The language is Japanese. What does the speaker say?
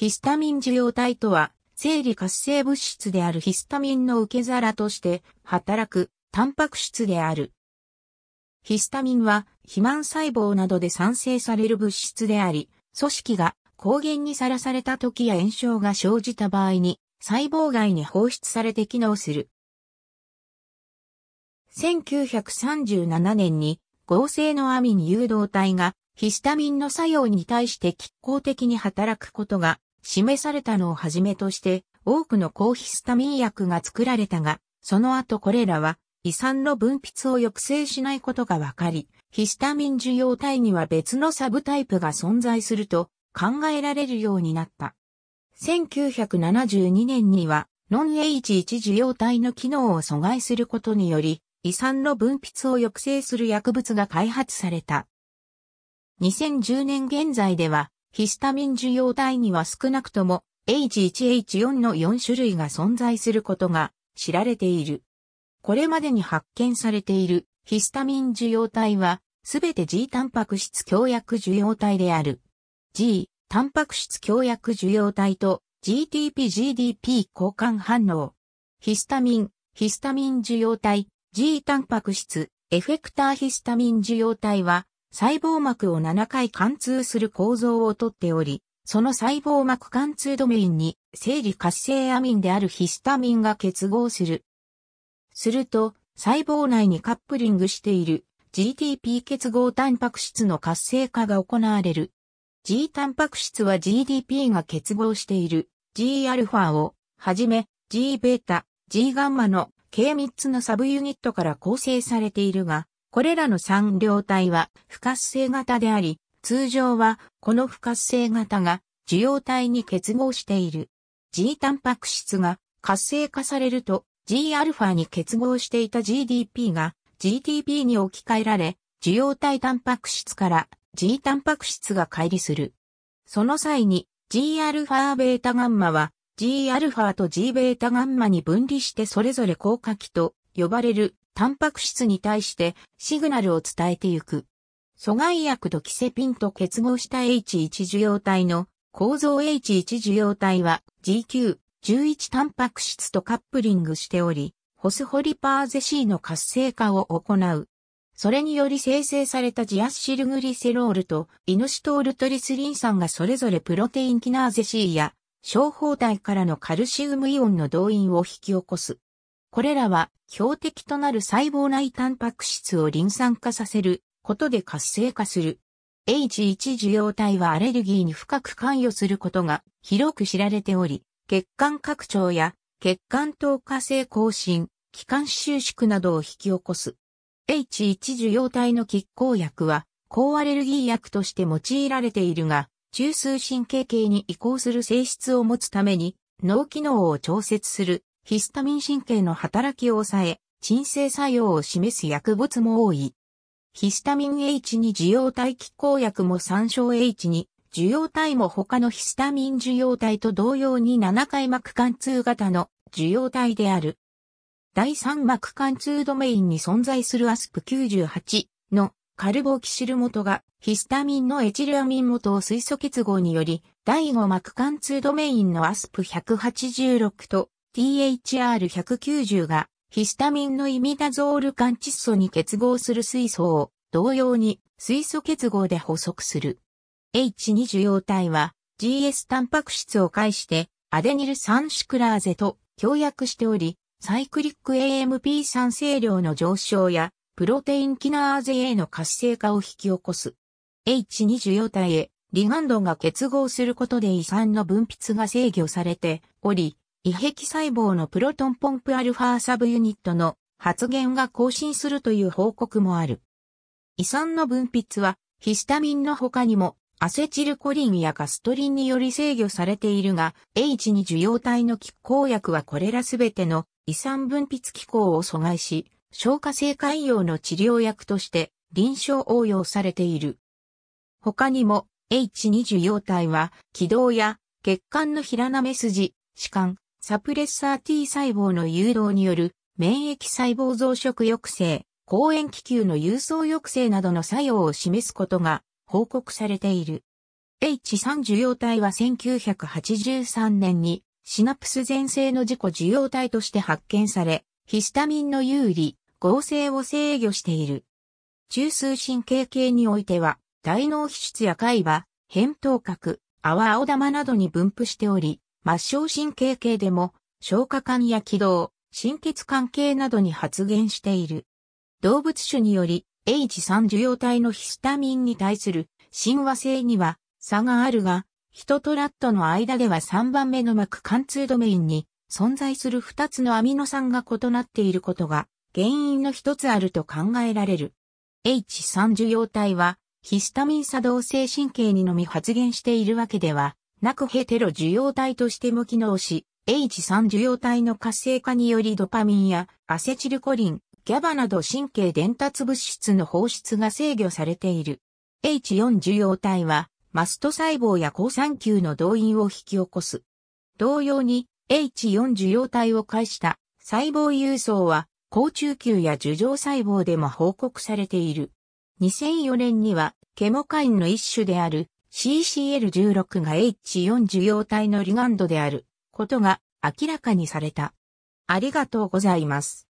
ヒスタミン受容体とは、生理活性物質であるヒスタミンの受け皿として働くタンパク質である。ヒスタミンは肥満細胞などで産生される物質であり、組織が抗原にさらされた時や炎症が生じた場合に細胞外に放出されて機能する。1937年に合成のアミン誘導体がヒスタミンの作用に対して拮抗的に働くことが示されたのをはじめとして多くの抗ヒスタミン薬が作られたが、その後これらは胃酸の分泌を抑制しないことがわかり、ヒスタミン受容体には別のサブタイプが存在すると考えられるようになった。1972年には、ノン H1 受容体の機能を阻害することにより、胃酸の分泌を抑制する薬物が開発された。2010年現在では、ヒスタミン受容体には少なくとも H1H4 の4種類が存在することが知られている。これまでに発見されているヒスタミン受容体は、すべて G タンパク質強薬受容体である。G、タンパク質強薬受容体と GTP-GDP 交換反応。ヒスタミン、ヒスタミン受容体、G タンパク質、エフェクターヒスタミン受容体は、細胞膜を7回貫通する構造をとっており、その細胞膜貫通ドメインに生理活性アミンであるヒスタミンが結合する。すると、細胞内にカップリングしている GTP 結合タンパク質の活性化が行われる。G タンパク質は GDP が結合している Gα をはじめ Gβ、Gγ の計3つのサブユニットから構成されているが、これらの3両体は不活性型であり、通常はこの不活性型が受容体に結合している。G タンパク質が活性化されると Gα に結合していた GDP が GTP に置き換えられ、受容体タンパク質から G タンパク質が乖離する。その際に Gα ガンマは Gα と Gβ ガンマに分離してそれぞれ効果器と呼ばれるタンパク質に対してシグナルを伝えてゆく。阻害薬とキセピンと結合した H1 受容体の構造 H1 受容体は GQ、11タンパク質とカップリングしており、ホスホリパーゼ C の活性化を行う。それにより生成されたジアシルグリセロールとイノシトールトリスリン酸がそれぞれプロテインキナーゼ C や小胞体からのカルシウムイオンの動員を引き起こす。これらは標的となる細胞内タンパク質をリン酸化させることで活性化する。H1 受容体はアレルギーに深く関与することが広く知られており、血管拡張や血管透過性更新、気管収縮などを引き起こす。H1 受容体の拮抗薬は、抗アレルギー薬として用いられているが、中枢神経系に移行する性質を持つために、脳機能を調節するヒスタミン神経の働きを抑え、鎮静作用を示す薬物も多い。ヒスタミン H2 受容体気候薬も参照 H2 受容体も他のヒスタミン受容体と同様に7回膜貫通型の受容体である。第3膜貫通ドメインに存在するアスプ98のカルボキシル元がヒスタミンのエチルアミン元を水素結合により第5膜貫通ドメインのアスプ186と THR190 がヒスタミンのイミダゾール間窒素に結合する水素を同様に水素結合で補足する。H20 容体は GS タンパク質を介してアデニル酸シクラーゼと協約しており、サイクリック AMP 酸性量の上昇やプロテインキナーゼ A の活性化を引き起こす。H20 容体へリガンドが結合することで胃酸の分泌が制御されており、異壁細胞のプロトンポンプアルファサブユニットの発現が更新するという報告もある。胃酸の分泌はヒスタミンの他にもアセチルコリンやガストリンにより制御されているが、H2 受容体の拮抗薬はこれらすべての胃酸分泌機構を阻害し、消化性潰瘍の治療薬として臨床応用されている。他にも H2 受容体は気道や血管の平なめ筋、歯間、サプレッサー T 細胞の誘導による免疫細胞増殖抑制、抗炎気球の郵送抑制などの作用を示すことが報告されている。H3 受容体は1983年にシナプス前性の自己受容体として発見され、ヒスタミンの有利、合成を制御している。中枢神経系においては、大脳皮質や海馬、扁桃核、泡青玉などに分布しており、末梢神経系でも、消化管や気道、心血管系などに発現している。動物種により、H3 受容体のヒスタミンに対する親和性には差があるが、人とラットの間では3番目の膜貫通ドメインに存在する2つのアミノ酸が異なっていることが原因の一つあると考えられる。H3 受容体はヒスタミン作動性神経にのみ発現しているわけではなくヘテロ受容体としても機能し、H3 受容体の活性化によりドパミンやアセチルコリン、ギャバなど神経伝達物質の放出が制御されている。H4 受容体は、マスト細胞や抗酸球の動員を引き起こす。同様に、H4 受容体を介した細胞郵送は、抗中球や樹状細胞でも報告されている。2004年には、ケモカインの一種である CCL16 が H4 受容体のリガンドであることが明らかにされた。ありがとうございます。